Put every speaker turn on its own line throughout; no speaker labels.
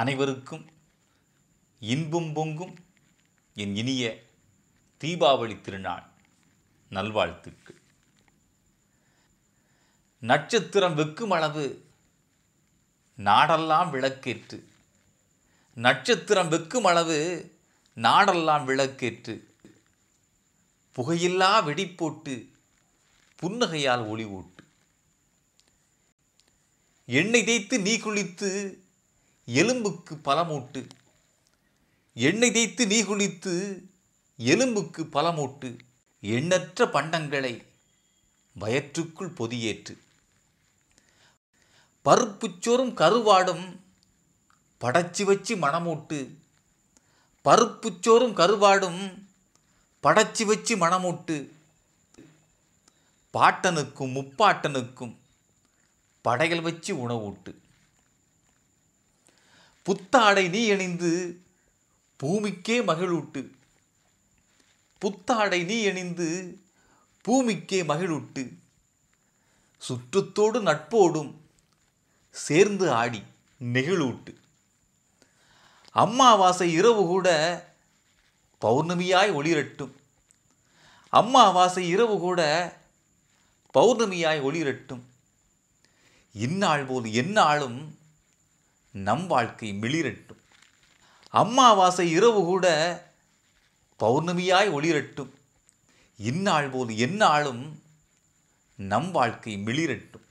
அனைவருக்கும் இன்பும் பொங்கும் என் இனிய தீபாவளி திருநாள் நல்வாழ்த்துக்கள் நட்சத்திரம் வெக்கும் அளவு நாடெல்லாம் விளக்கேற்று நட்சத்திரம் வெக்கும் அளவு நாடெல்லாம் விளக்கேற்று புகையில்லா வெடி போட்டு புன்னகையால் ஒளி ஓட்டு எண்ணெய் தேய்த்து நீ குளித்து எலும்புக்கு பலமூட்டு எண்ணெய் தேய்த்து நீ குளித்து எலும்புக்கு பலமூட்டு எண்ணற்ற பண்டங்களை வயற்றுக்குள் பொதியேற்று பருப்புச்சோறும் கருவாடும் படைச்சி வச்சு மணமூட்டு பருப்புச்சோறும் கருவாடும் படைச்சி வச்சு மணமூட்டு பாட்டனுக்கும் முப்பாட்டனுக்கும் படையல் வச்சு உணவூட்டு புத்தாடை நீ அணிந்து பூமிக்கே மகிழூட்டு புத்தாடை நீ அணிந்து பூமிக்கே மகிழூட்டு சுற்றுத்தோடு நட்போடும் சேர்ந்து ஆடி நெகிழூட்டு அம்மாவாசை இரவு கூட பௌர்ணமியாய் ஒளிரட்டும் அம்மாவாசை இரவு கூட பௌர்ணமியாய் ஒளிரட்டும் இந்நாள் போது எந்நாளும் நம் வாழ்க்கை மிளிரட்டும் அம்மாவாசை இரவு கூட பௌர்ணமியாய் ஒளிரட்டும் இந்நாள் போது எந்நாளும் நம் வாழ்க்கை மிளிரட்டும்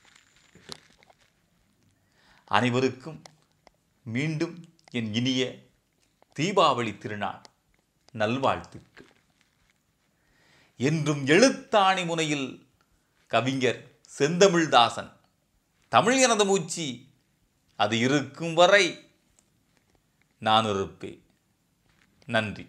அனைவருக்கும் மீண்டும் என் இனிய தீபாவளி திருநாள் நல்வாழ்த்துக்கு என்றும் எழுத்தாணி முனையில் கவிஞர் செந்தமிழ்தாசன் தமிழ் எனது மூச்சி அது இருக்கும் வரை நான் இருப்பேன் நன்றி